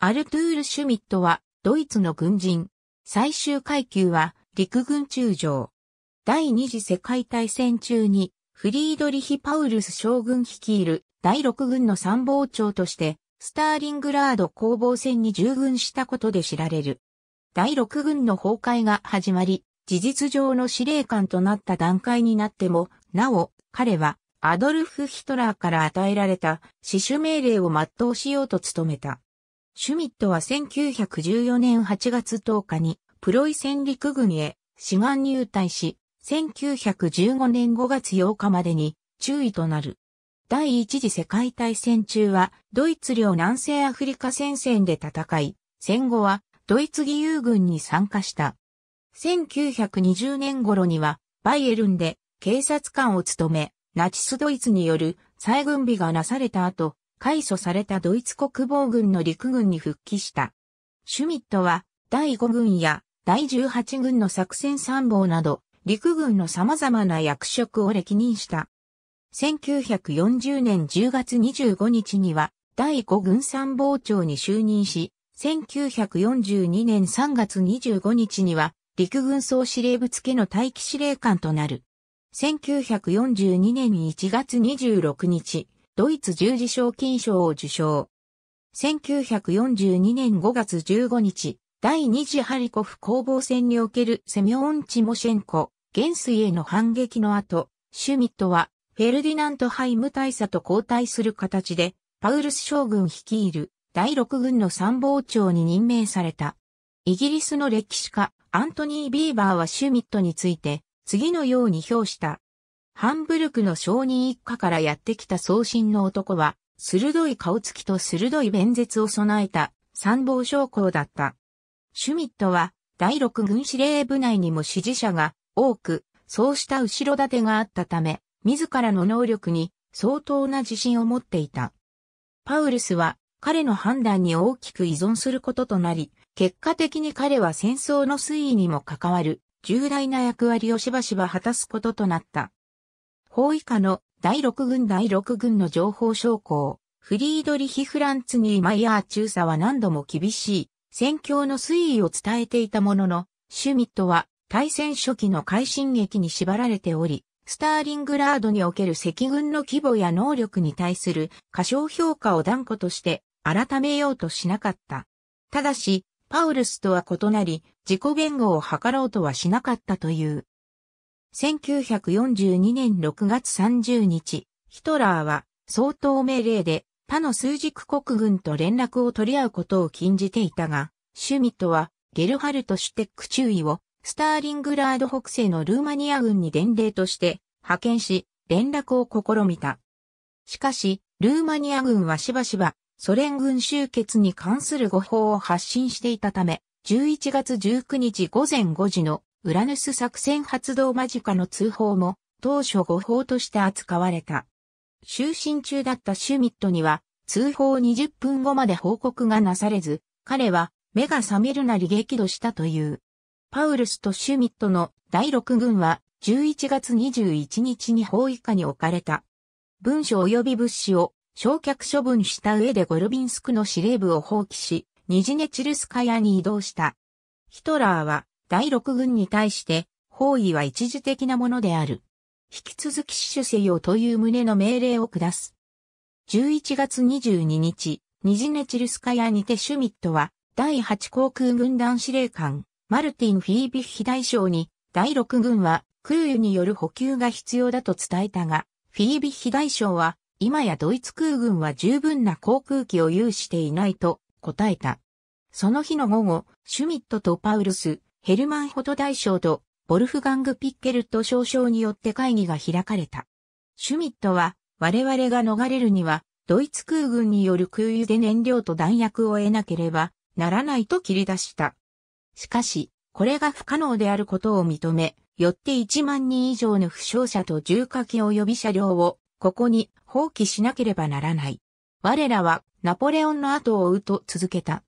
アルトゥール・シュミットは、ドイツの軍人。最終階級は、陸軍中将。第二次世界大戦中に、フリードリヒ・パウルス将軍率いる第六軍の参謀長として、スターリングラード攻防戦に従軍したことで知られる。第六軍の崩壊が始まり、事実上の司令官となった段階になっても、なお、彼はアドルフ・ヒトラーから与えられた死守命令を全うしようと努めた。シュミットは1914年8月10日にプロイセン陸軍へ志願入隊し、1915年5月8日までに注意となる。第一次世界大戦中はドイツ領南西アフリカ戦線で戦い、戦後はドイツ義勇軍に参加した。1920年頃にはバイエルンで警察官を務め、ナチスドイツによる再軍備がなされた後、改組されたドイツ国防軍の陸軍に復帰した。シュミットは、第5軍や第18軍の作戦参謀など、陸軍の様々な役職を歴任した。1940年10月25日には、第5軍参謀長に就任し、1942年3月25日には、陸軍総司令部付の待機司令官となる。1942年1月26日、ドイツ十字賞金賞を受賞。1942年5月15日、第二次ハリコフ攻防戦におけるセミョン・チモシェンコ、元帥への反撃の後、シュミットは、フェルディナント・ハイム大佐と交代する形で、パウルス将軍率いる第6軍の参謀長に任命された。イギリスの歴史家、アントニー・ビーバーはシュミットについて、次のように評した。ハンブルクの商人一家からやってきた送信の男は、鋭い顔つきと鋭い弁舌を備えた参謀将校だった。シュミットは、第6軍司令部内にも支持者が多く、そうした後ろ盾があったため、自らの能力に相当な自信を持っていた。パウルスは彼の判断に大きく依存することとなり、結果的に彼は戦争の推移にも関わる重大な役割をしばしば果たすこととなった。法以下の第6軍第6軍の情報将校、フリードリヒ・フランツニー・マイヤー中佐は何度も厳しい戦況の推移を伝えていたものの、シュミットは対戦初期の快進撃に縛られており、スターリングラードにおける赤軍の規模や能力に対する過小評価を断固として改めようとしなかった。ただし、パウルスとは異なり、自己弁護を図ろうとはしなかったという。1942年6月30日、ヒトラーは相当命令で他の数軸国軍と連絡を取り合うことを禁じていたが、シュミットはゲルハルト・シュテック中尉をスターリングラード北西のルーマニア軍に伝令として派遣し、連絡を試みた。しかし、ルーマニア軍はしばしばソ連軍集結に関する誤報を発信していたため、11月19日午前5時のウラヌス作戦発動間近の通報も当初誤報として扱われた。就寝中だったシュミットには通報20分後まで報告がなされず、彼は目が覚めるなり激怒したという。パウルスとシュミットの第6軍は11月21日に包囲下に置かれた。文書及び物資を焼却処分した上でゴルビンスクの司令部を放棄し、ニジネチルスカヤに移動した。ヒトラーは第六軍に対して包囲は一時的なものである。引き続き死守せよという旨の命令を下す。11月22日、ニジネチルスカヤにてシュミットは、第八航空軍団司令官、マルティン・フィービッヒ大将に、第六軍は空輸による補給が必要だと伝えたが、フィービッヒ大将は、今やドイツ空軍は十分な航空機を有していないと答えた。その日の午後、シュミットとパウルス、ヘルマン・ホト大将とボルフガング・ピッケルト少将によって会議が開かれた。シュミットは、我々が逃れるには、ドイツ空軍による空輸で燃料と弾薬を得なければならないと切り出した。しかし、これが不可能であることを認め、よって1万人以上の負傷者と重火器及び車両を、ここに放棄しなければならない。我らは、ナポレオンの後を追うと続けた。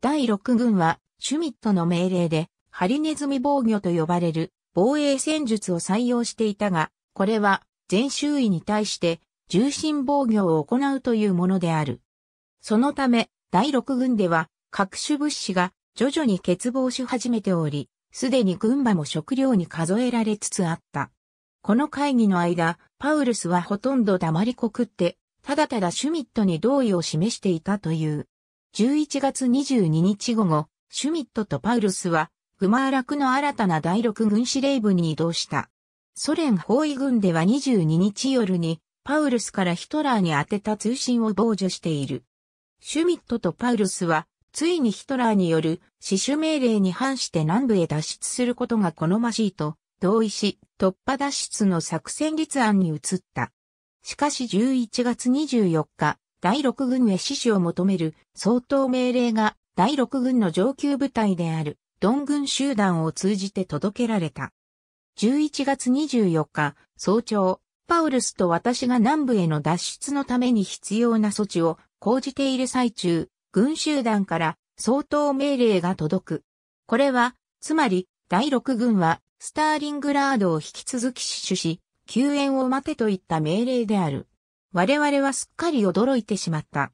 第6軍は、シュミットの命令で、ハリネズミ防御と呼ばれる防衛戦術を採用していたが、これは全周囲に対して重心防御を行うというものである。そのため、第6軍では各種物資が徐々に欠乏し始めており、すでに軍馬も食料に数えられつつあった。この会議の間、パウルスはほとんど黙りこくって、ただただシュミットに同意を示していたという。11月22日午後、シュミットとパウルスはグマーラクの新たな第六軍司令部に移動した。ソ連包囲軍では22日夜に、パウルスからヒトラーに宛てた通信を傍受している。シュミットとパウルスは、ついにヒトラーによる死守命令に反して南部へ脱出することが好ましいと同意し、突破脱出の作戦立案に移った。しかし11月24日、第六軍へ死守を求める相当命令が第六軍の上級部隊であるドン軍集団を通じて届けられた。11月24日、早朝、パウルスと私が南部への脱出のために必要な措置を講じている最中、軍集団から相当命令が届く。これは、つまり、第6軍は、スターリングラードを引き続き死守し、救援を待てといった命令である。我々はすっかり驚いてしまった。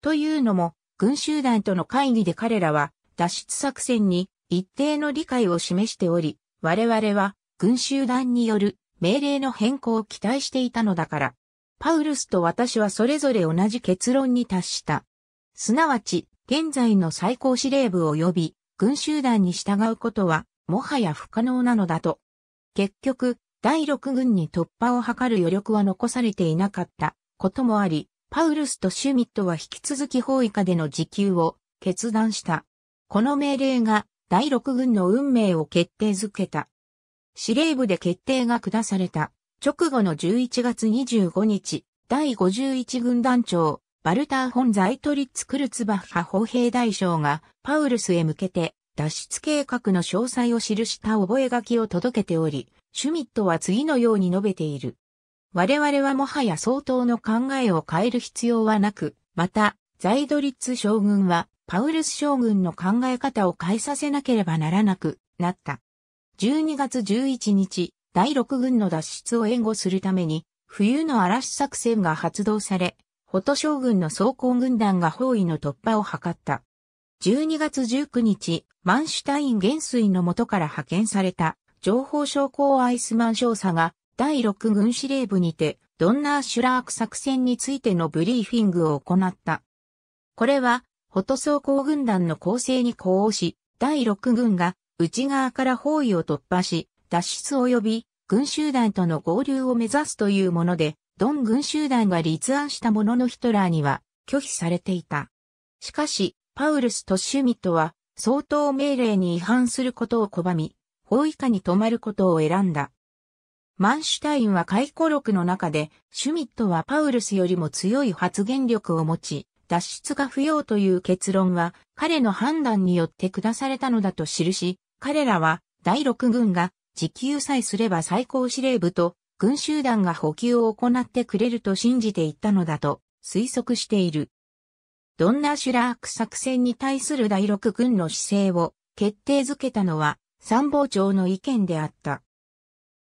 というのも、軍集団との会議で彼らは、脱出作戦に一定の理解を示しており、我々は群集団による命令の変更を期待していたのだから。パウルスと私はそれぞれ同じ結論に達した。すなわち、現在の最高司令部及び、群集団に従うことは、もはや不可能なのだと。結局、第6軍に突破を図る余力は残されていなかったこともあり、パウルスとシュミットは引き続き包囲下での時給を決断した。この命令が第6軍の運命を決定づけた。司令部で決定が下された。直後の11月25日、第51軍団長、バルター・ホン・ザイトリッツ・クルツバッハ砲兵大将が、パウルスへ向けて、脱出計画の詳細を記した覚書を届けており、シュミットは次のように述べている。我々はもはや相当の考えを変える必要はなく、また、ザイドリッツ将軍は、パウルス将軍の考え方を変えさせなければならなくなった。12月11日、第6軍の脱出を援護するために、冬の嵐作戦が発動され、ホト将軍の総攻軍団が包囲の突破を図った。12月19日、マンシュタイン元帥の元から派遣された情報将校アイスマン少佐が第6軍司令部にてドンナーシュラーク作戦についてのブリーフィングを行った。これはホト装甲軍団の構成に呼応し、第6軍が内側から包囲を突破し、脱出及び軍集団との合流を目指すというもので、ドン軍集団が立案したもののヒトラーには拒否されていた。しかし、パウルスとシュミットは、相当命令に違反することを拒み、包囲下に止まることを選んだ。マンシュタインは回顧録の中で、シュミットはパウルスよりも強い発言力を持ち、脱出が不要という結論は彼の判断によって下されたのだと記し、彼らは第6軍が自給さえすれば最高司令部と軍集団が補給を行ってくれると信じていったのだと推測している。ドンナ・シュラーク作戦に対する第6軍の姿勢を決定づけたのは参謀長の意見であった。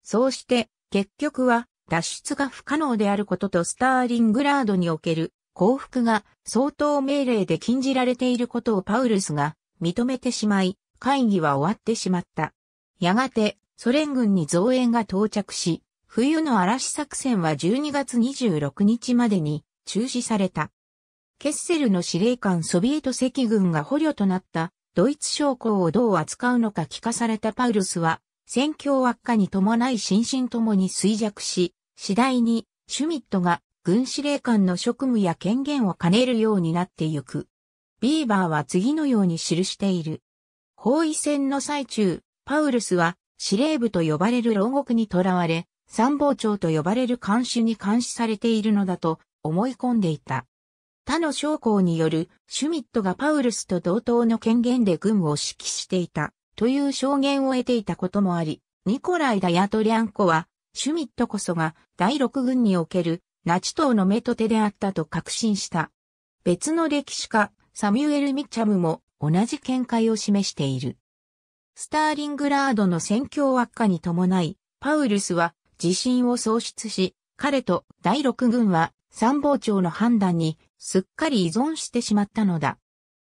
そうして結局は脱出が不可能であることとスターリングラードにおける降伏が相当命令で禁じられていることをパウルスが認めてしまい、会議は終わってしまった。やがて、ソ連軍に増援が到着し、冬の嵐作戦は12月26日までに中止された。ケッセルの司令官ソビエト赤軍が捕虜となったドイツ将校をどう扱うのか聞かされたパウルスは、戦況悪化に伴い心身ともに衰弱し、次第にシュミットが軍司令官の職務や権限を兼ねるようになってゆく。ビーバーは次のように記している。包囲戦の最中、パウルスは司令部と呼ばれる牢獄に囚われ、参謀長と呼ばれる監視に監視されているのだと思い込んでいた。他の将校によるシュミットがパウルスと同等の権限で軍を指揮していたという証言を得ていたこともあり、ニコライ・ダヤトリャンコは、シュミットこそが第6軍におけるナチ党の目と手であったと確信した。別の歴史家、サミュエル・ミッチャムも同じ見解を示している。スターリングラードの戦況悪化に伴い、パウルスは自信を喪失し、彼と第6軍は参謀長の判断にすっかり依存してしまったのだ。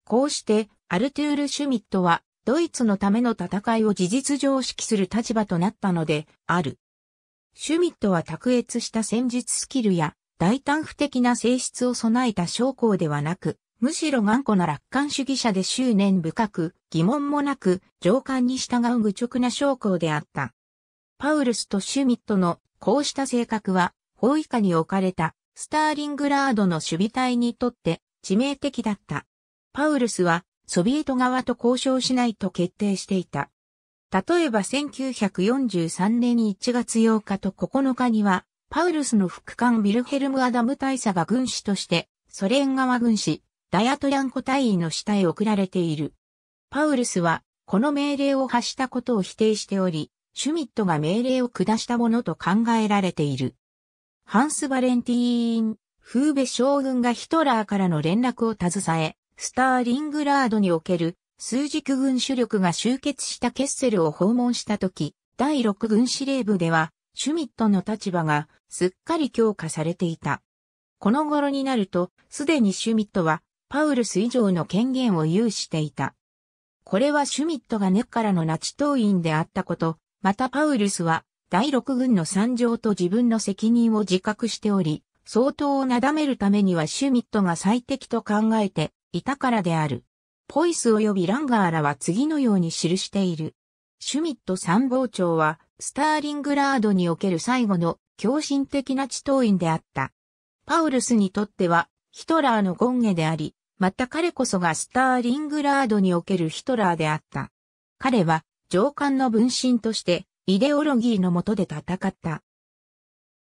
こうして、アルトゥール・シュミットは、ドイツのための戦いを事実上指揮する立場となったので、ある。シュミットは卓越した戦術スキルや大胆不敵な性質を備えた将校ではなく、むしろ頑固な楽観主義者で執念深く、疑問もなく、上官に従う愚直な将校であった。パウルスとシュミットのこうした性格は、包囲下に置かれたスターリングラードの守備隊にとって致命的だった。パウルスはソビエト側と交渉しないと決定していた。例えば1943年1月8日と9日には、パウルスの副官ビルヘルム・アダム大佐が軍師として、ソ連側軍師、ダヤトヤンコ大尉の下へ送られている。パウルスは、この命令を発したことを否定しており、シュミットが命令を下したものと考えられている。ハンス・バレンティーン、フーベ将軍がヒトラーからの連絡を携え、スターリングラードにおける数軸軍主力が集結したケッセルを訪問した時、第六軍司令部では、シュミットの立場がすっかり強化されていた。この頃になると、すでにシュミットは、パウルス以上の権限を有していた。これはシュミットが根っからのナチ党員であったこと、またパウルスは、第六軍の参上と自分の責任を自覚しており、相当をなだめるためにはシュミットが最適と考えていたからである。ポイス及びランガーらは次のように記している。シュミット参謀長は、スターリングラードにおける最後の狂信的な地頭院であった。パウルスにとっては、ヒトラーの権下であり、また彼こそがスターリングラードにおけるヒトラーであった。彼は、上官の分身として、イデオロギーの下で戦った。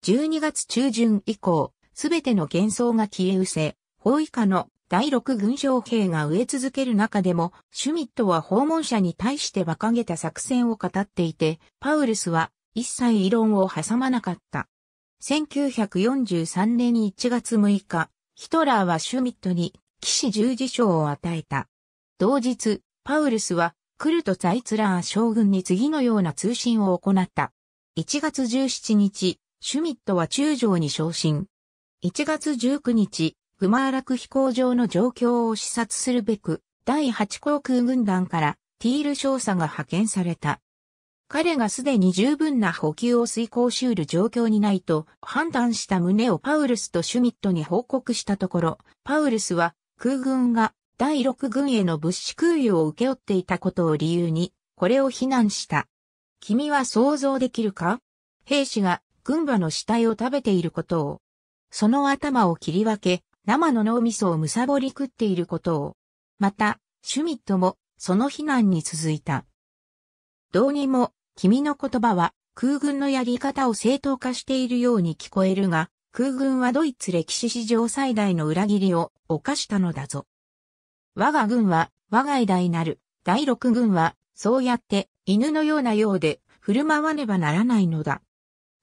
12月中旬以降、すべての幻想が消え失せ、包囲下の第六軍将兵が植え続ける中でも、シュミットは訪問者に対して馬鹿げた作戦を語っていて、パウルスは一切異論を挟まなかった。1943年1月6日、ヒトラーはシュミットに騎士十字章を与えた。同日、パウルスはクルト・ザイツラー将軍に次のような通信を行った。1月17日、シュミットは中将に昇進。1月19日、グマーラク飛行場の状況を視察するべく、第8航空軍団からティール少佐が派遣された。彼がすでに十分な補給を遂行しうる状況にないと判断した旨をパウルスとシュミットに報告したところ、パウルスは空軍が第6軍への物資空輸を受け負っていたことを理由に、これを非難した。君は想像できるか兵士が軍馬の死体を食べていることを。その頭を切り分け、生の脳みそをむさぼり食っていることを。また、シュミットも、その非難に続いた。どうにも、君の言葉は、空軍のやり方を正当化しているように聞こえるが、空軍はドイツ歴史史上最大の裏切りを犯したのだぞ。我が軍は、我が偉大なる、第六軍は、そうやって、犬のようなようで、振る舞わねばならないのだ。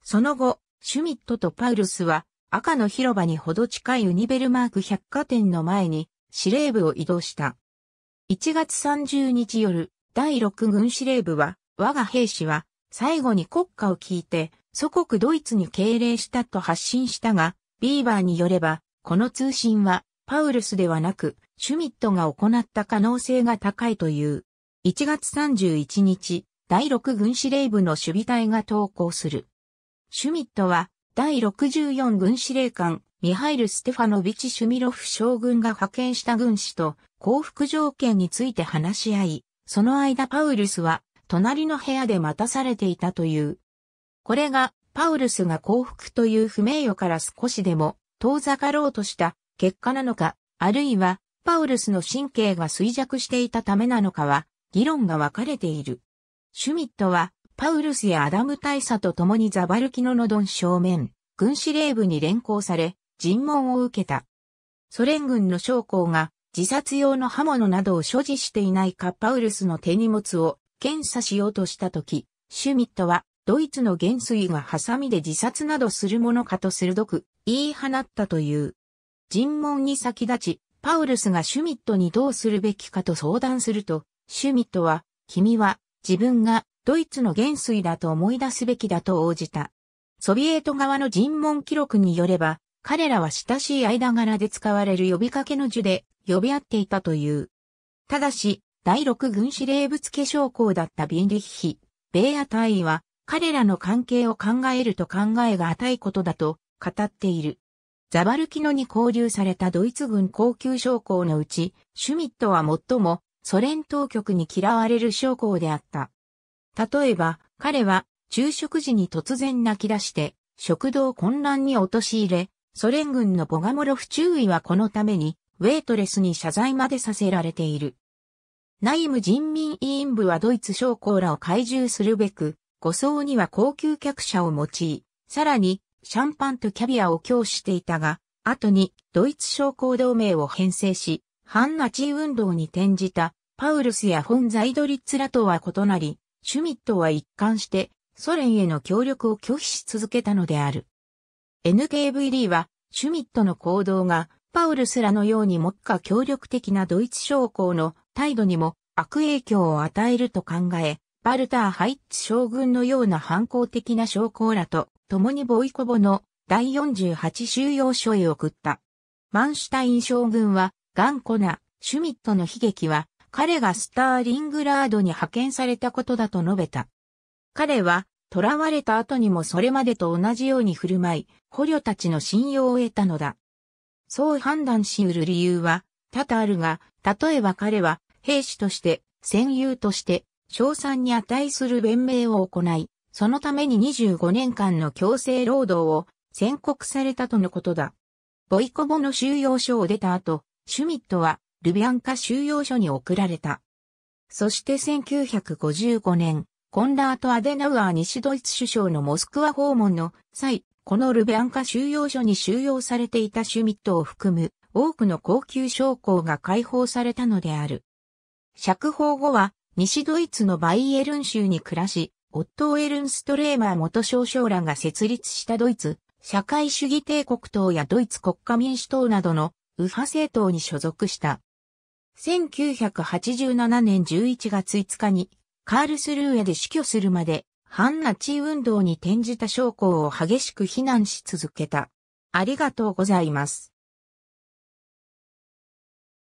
その後、シュミットとパウルスは、赤の広場にほど近いユニベルマーク百貨店の前に司令部を移動した。1月30日夜、第6軍司令部は、我が兵士は、最後に国歌を聞いて、祖国ドイツに敬礼したと発信したが、ビーバーによれば、この通信は、パウルスではなく、シュミットが行った可能性が高いという。1月31日、第6軍司令部の守備隊が投降する。シュミットは、第64軍司令官、ミハイル・ステファノビチ・シュミロフ将軍が派遣した軍師と降伏条件について話し合い、その間パウルスは隣の部屋で待たされていたという。これがパウルスが降伏という不名誉から少しでも遠ざかろうとした結果なのか、あるいはパウルスの神経が衰弱していたためなのかは議論が分かれている。シュミットはパウルスやアダム大佐と共にザバルキノノドン正面、軍司令部に連行され、尋問を受けた。ソ連軍の将校が自殺用の刃物などを所持していないかパウルスの手荷物を検査しようとしたとき、シュミットはドイツの元帥がハサミで自殺などするものかと鋭く言い放ったという。尋問に先立ち、パウルスがシュミットにどうするべきかと相談すると、シュミットは、君は自分がドイツの元帥だと思い出すべきだと応じた。ソビエト側の尋問記録によれば、彼らは親しい間柄で使われる呼びかけの樹で呼び合っていたという。ただし、第六軍司令部付将校だったビンリッヒ、ベーア大尉は、彼らの関係を考えると考えが与いことだと語っている。ザバルキノに交流されたドイツ軍高級将校のうち、シュミットは最もソ連当局に嫌われる将校であった。例えば、彼は昼食時に突然泣き出して、食堂混乱に陥れ、ソ連軍のボガモロフ注意はこのために、ウェイトレスに謝罪までさせられている。内務人民委員部はドイツ将校らを懐柔するべく、護送には高級客車を用い、さらに、シャンパンとキャビアを供していたが、後にドイツ将校同盟を編成し、反ナチ運動に転じたパウルスやフォン・ザイドリッツらとは異なり、シュミットは一貫してソ連への協力を拒否し続けたのである。NKVD はシュミットの行動がパウルスらのように目下協力的なドイツ将校の態度にも悪影響を与えると考え、バルター・ハイッツ将軍のような反抗的な将校らと共にボイコボの第48収容所へ送った。マンシュタイン将軍は頑固なシュミットの悲劇は彼がスターリングラードに派遣されたことだと述べた。彼は、囚われた後にもそれまでと同じように振る舞い、捕虜たちの信用を得たのだ。そう判断し得る理由は、多々あるが、例えば彼は、兵士として、戦友として、賞賛に値する弁明を行い、そのために25年間の強制労働を宣告されたとのことだ。ボイコボの収容所を出た後、シュミットはルビアンカ収容所に送られた。そして1955年、コンラート・アデナウアー西ドイツ首相のモスクワ訪問の際、このルビアンカ収容所に収容されていたシュミットを含む多くの高級将校が解放されたのである。釈放後は西ドイツのバイエルン州に暮らし、オットー・エルンストレーマー元少将らが設立したドイツ、社会主義帝国党やドイツ国家民主党などの右派政党に所属した。1987年11月5日にカールスルーエで死去するまで反ナチ運動に転じた将校を激しく非難し続けた。ありがとうございます。